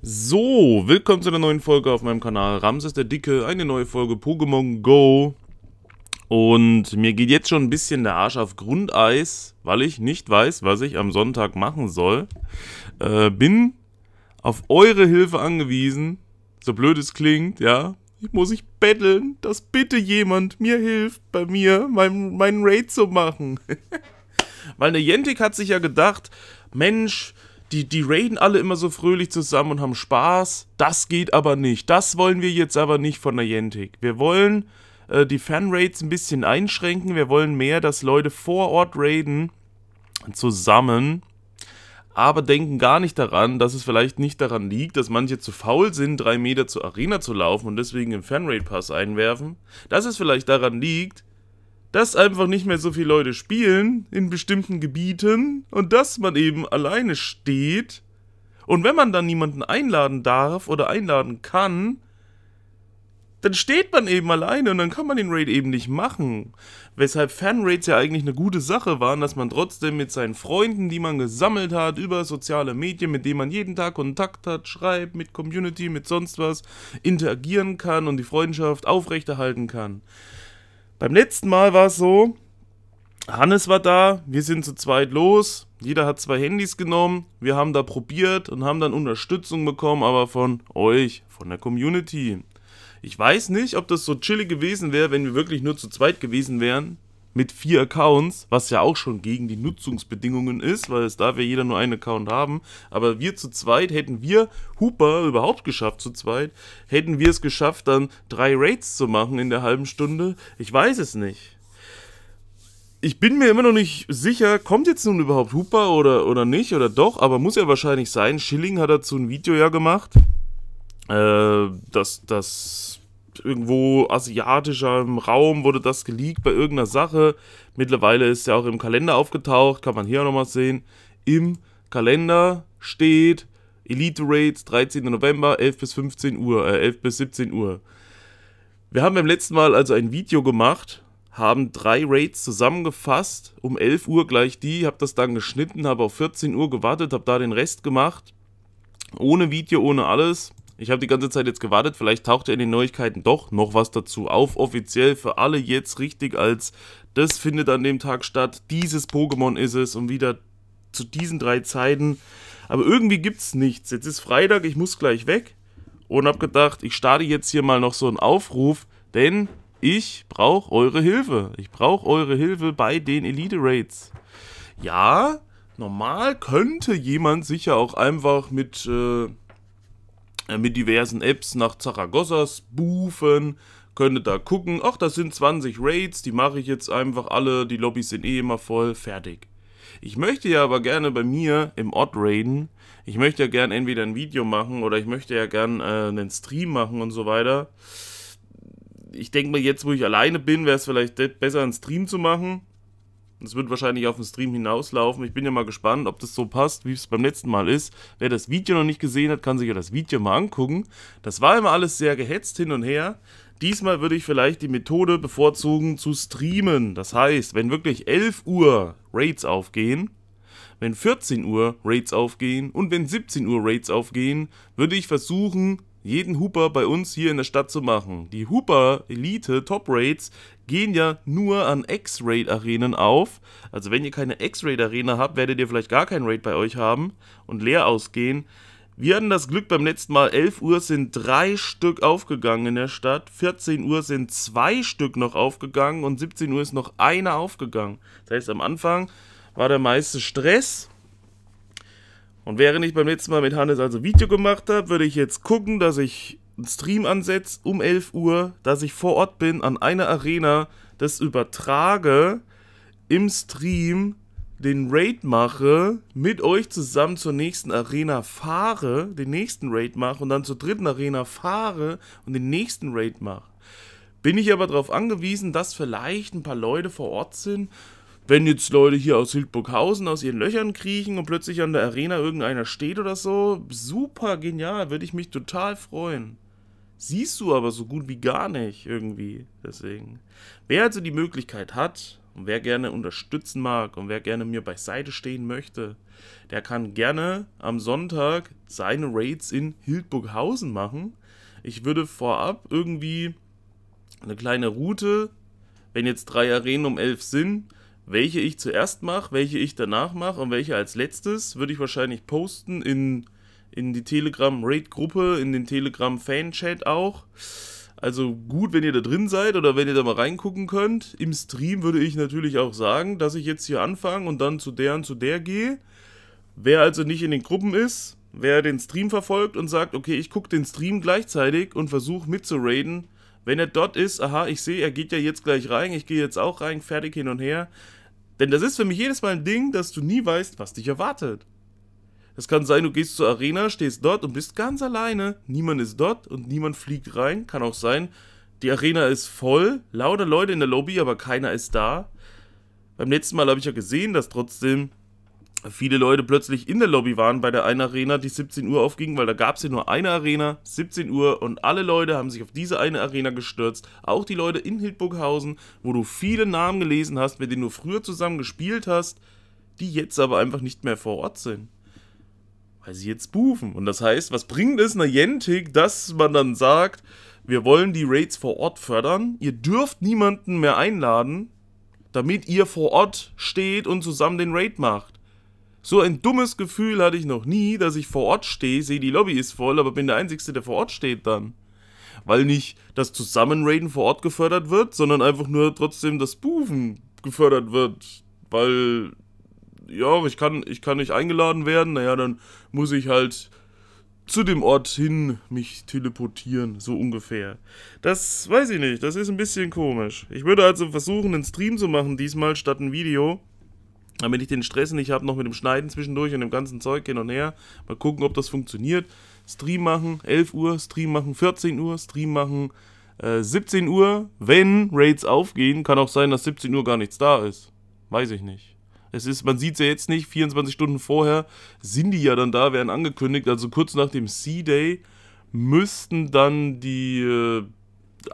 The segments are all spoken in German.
So, willkommen zu einer neuen Folge auf meinem Kanal Ramses der Dicke, eine neue Folge Pokémon Go. Und mir geht jetzt schon ein bisschen der Arsch auf Grundeis, weil ich nicht weiß, was ich am Sonntag machen soll. Äh, bin auf eure Hilfe angewiesen, so blöd es klingt, ja. Ich muss ich betteln, dass bitte jemand mir hilft, bei mir meinen Raid zu machen. weil der Jentik hat sich ja gedacht, Mensch, die, die raiden alle immer so fröhlich zusammen und haben Spaß. Das geht aber nicht. Das wollen wir jetzt aber nicht von Niantic. Wir wollen äh, die Fanrates ein bisschen einschränken. Wir wollen mehr, dass Leute vor Ort raiden zusammen, aber denken gar nicht daran, dass es vielleicht nicht daran liegt, dass manche zu faul sind, drei Meter zur Arena zu laufen und deswegen im fanrate pass einwerfen. Dass es vielleicht daran liegt, dass einfach nicht mehr so viele Leute spielen in bestimmten Gebieten und dass man eben alleine steht. Und wenn man dann niemanden einladen darf oder einladen kann, dann steht man eben alleine und dann kann man den Raid eben nicht machen. Weshalb Fanraids ja eigentlich eine gute Sache waren, dass man trotzdem mit seinen Freunden, die man gesammelt hat, über soziale Medien, mit denen man jeden Tag Kontakt hat, schreibt, mit Community, mit sonst was, interagieren kann und die Freundschaft aufrechterhalten kann. Beim letzten Mal war es so, Hannes war da, wir sind zu zweit los, jeder hat zwei Handys genommen, wir haben da probiert und haben dann Unterstützung bekommen, aber von euch, von der Community. Ich weiß nicht, ob das so chillig gewesen wäre, wenn wir wirklich nur zu zweit gewesen wären mit vier Accounts, was ja auch schon gegen die Nutzungsbedingungen ist, weil es darf ja jeder nur einen Account haben. Aber wir zu zweit, hätten wir Hooper überhaupt geschafft zu zweit, hätten wir es geschafft, dann drei Raids zu machen in der halben Stunde? Ich weiß es nicht. Ich bin mir immer noch nicht sicher, kommt jetzt nun überhaupt Hooper oder, oder nicht oder doch, aber muss ja wahrscheinlich sein. Schilling hat dazu ein Video ja gemacht. Äh, das, das irgendwo asiatischer Raum wurde das geleakt bei irgendeiner Sache. Mittlerweile ist ja auch im Kalender aufgetaucht, kann man hier nochmal sehen. Im Kalender steht Elite Raids 13. November 11 bis 15 Uhr, äh 11 bis 17 Uhr. Wir haben beim letzten Mal also ein Video gemacht, haben drei Raids zusammengefasst, um 11 Uhr gleich die, habe das dann geschnitten, habe auf 14 Uhr gewartet, habe da den Rest gemacht. Ohne Video, ohne alles. Ich habe die ganze Zeit jetzt gewartet, vielleicht taucht ja in den Neuigkeiten doch noch was dazu auf. Offiziell für alle jetzt richtig als das findet an dem Tag statt, dieses Pokémon ist es und wieder zu diesen drei Zeiten. Aber irgendwie gibt es nichts. Jetzt ist Freitag, ich muss gleich weg und habe gedacht, ich starte jetzt hier mal noch so einen Aufruf, denn ich brauche eure Hilfe. Ich brauche eure Hilfe bei den Elite Raids. Ja, normal könnte jemand sicher auch einfach mit äh, äh, mit diversen Apps nach Zaragoza spoofen, könnte da gucken, ach, da sind 20 Raids, die mache ich jetzt einfach alle, die Lobbys sind eh immer voll, fertig. Ich möchte ja aber gerne bei mir im Odd raiden. Ich möchte ja gerne entweder ein Video machen oder ich möchte ja gerne äh, einen Stream machen und so weiter. Ich denke mal, jetzt wo ich alleine bin, wäre es vielleicht besser, einen Stream zu machen. Das wird wahrscheinlich auf den Stream hinauslaufen. Ich bin ja mal gespannt, ob das so passt, wie es beim letzten Mal ist. Wer das Video noch nicht gesehen hat, kann sich ja das Video mal angucken. Das war immer alles sehr gehetzt hin und her. Diesmal würde ich vielleicht die Methode bevorzugen zu streamen. Das heißt, wenn wirklich 11 Uhr Raids aufgehen, wenn 14 Uhr Raids aufgehen und wenn 17 Uhr Raids aufgehen, würde ich versuchen, jeden Hooper bei uns hier in der Stadt zu machen. Die Hooper Elite Top Rates gehen ja nur an X-Raid-Arenen auf. Also wenn ihr keine X-Raid-Arena habt, werdet ihr vielleicht gar keinen Raid bei euch haben und leer ausgehen. Wir hatten das Glück beim letzten Mal, 11 Uhr sind drei Stück aufgegangen in der Stadt, 14 Uhr sind zwei Stück noch aufgegangen und 17 Uhr ist noch einer aufgegangen. Das heißt, am Anfang war der meiste Stress und während ich beim letzten Mal mit Hannes also Video gemacht habe, würde ich jetzt gucken, dass ich einen Stream ansetze um 11 Uhr, dass ich vor Ort bin an einer Arena, das übertrage, im Stream den Raid mache, mit euch zusammen zur nächsten Arena fahre, den nächsten Raid mache und dann zur dritten Arena fahre und den nächsten Raid mache. Bin ich aber darauf angewiesen, dass vielleicht ein paar Leute vor Ort sind wenn jetzt Leute hier aus Hildburghausen aus ihren Löchern kriechen und plötzlich an der Arena irgendeiner steht oder so, super genial, würde ich mich total freuen. Siehst du aber so gut wie gar nicht irgendwie. Deswegen. Wer also die Möglichkeit hat und wer gerne unterstützen mag und wer gerne mir beiseite stehen möchte, der kann gerne am Sonntag seine Raids in Hildburghausen machen. Ich würde vorab irgendwie eine kleine Route, wenn jetzt drei Arenen um elf sind, welche ich zuerst mache, welche ich danach mache und welche als letztes, würde ich wahrscheinlich posten in, in die Telegram-Raid-Gruppe, in den Telegram-Fan-Chat auch. Also gut, wenn ihr da drin seid oder wenn ihr da mal reingucken könnt. Im Stream würde ich natürlich auch sagen, dass ich jetzt hier anfange und dann zu der und zu der gehe. Wer also nicht in den Gruppen ist, wer den Stream verfolgt und sagt, okay, ich gucke den Stream gleichzeitig und versuche mitzuraden, wenn er dort ist, aha, ich sehe, er geht ja jetzt gleich rein, ich gehe jetzt auch rein, fertig hin und her, denn das ist für mich jedes Mal ein Ding, dass du nie weißt, was dich erwartet. Es kann sein, du gehst zur Arena, stehst dort und bist ganz alleine. Niemand ist dort und niemand fliegt rein. Kann auch sein, die Arena ist voll, lauter Leute in der Lobby, aber keiner ist da. Beim letzten Mal habe ich ja gesehen, dass trotzdem viele Leute plötzlich in der Lobby waren bei der einen Arena, die 17 Uhr aufging, weil da gab es ja nur eine Arena, 17 Uhr und alle Leute haben sich auf diese eine Arena gestürzt. Auch die Leute in Hildburghausen, wo du viele Namen gelesen hast, mit denen du früher zusammen gespielt hast, die jetzt aber einfach nicht mehr vor Ort sind. Weil sie jetzt bufen. Und das heißt, was bringt es einer Jentik, dass man dann sagt, wir wollen die Raids vor Ort fördern, ihr dürft niemanden mehr einladen, damit ihr vor Ort steht und zusammen den Raid macht. So ein dummes Gefühl hatte ich noch nie, dass ich vor Ort stehe, sehe die Lobby ist voll, aber bin der Einzige, der vor Ort steht dann. Weil nicht das Zusammenraiden vor Ort gefördert wird, sondern einfach nur trotzdem das Bufen gefördert wird. Weil, ja, ich kann, ich kann nicht eingeladen werden, naja, dann muss ich halt zu dem Ort hin mich teleportieren, so ungefähr. Das weiß ich nicht, das ist ein bisschen komisch. Ich würde also versuchen, einen Stream zu machen diesmal statt ein Video damit ich den Stress nicht habe, noch mit dem Schneiden zwischendurch und dem ganzen Zeug hin und her. Mal gucken, ob das funktioniert. Stream machen, 11 Uhr, Stream machen, 14 Uhr, Stream machen, äh, 17 Uhr. Wenn Raids aufgehen, kann auch sein, dass 17 Uhr gar nichts da ist. Weiß ich nicht. Es ist, man sieht es ja jetzt nicht, 24 Stunden vorher sind die ja dann da, werden angekündigt. Also kurz nach dem C-Day müssten dann die äh,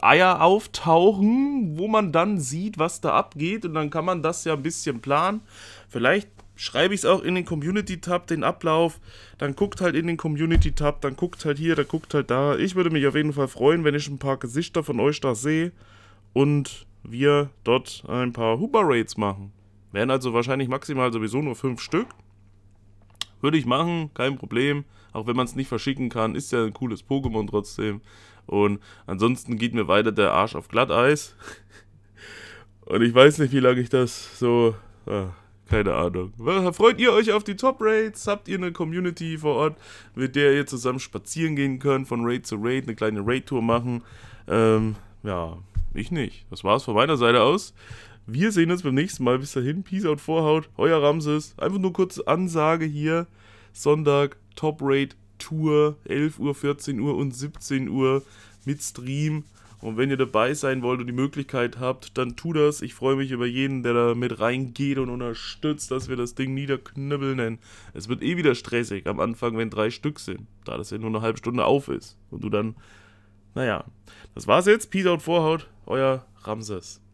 Eier auftauchen, wo man dann sieht, was da abgeht. Und dann kann man das ja ein bisschen planen. Vielleicht schreibe ich es auch in den Community-Tab, den Ablauf. Dann guckt halt in den Community-Tab, dann guckt halt hier, dann guckt halt da. Ich würde mich auf jeden Fall freuen, wenn ich ein paar Gesichter von euch da sehe und wir dort ein paar Huber-Raids machen. Wären also wahrscheinlich maximal sowieso nur fünf Stück. Würde ich machen, kein Problem. Auch wenn man es nicht verschicken kann, ist ja ein cooles Pokémon trotzdem. Und ansonsten geht mir weiter der Arsch auf Glatteis. Und ich weiß nicht, wie lange ich das so... Ah keine Ahnung. Freut ihr euch auf die Top Raids? Habt ihr eine Community vor Ort, mit der ihr zusammen spazieren gehen könnt, von Raid zu Raid, eine kleine Raid-Tour machen? Ähm, ja, ich nicht. Das war's von meiner Seite aus. Wir sehen uns beim nächsten Mal. Bis dahin, Peace out, Vorhaut, euer Ramses. Einfach nur kurze Ansage hier. Sonntag, Top Raid Tour, 11 Uhr, 14 Uhr und 17 Uhr mit Stream. Und wenn ihr dabei sein wollt und die Möglichkeit habt, dann tu das. Ich freue mich über jeden, der da mit reingeht und unterstützt, dass wir das Ding niederknüppeln. Denn es wird eh wieder stressig am Anfang, wenn drei Stück sind. Da das ja nur eine halbe Stunde auf ist. Und du dann, naja. Das war's jetzt. Peace out, Vorhaut. Euer Ramses.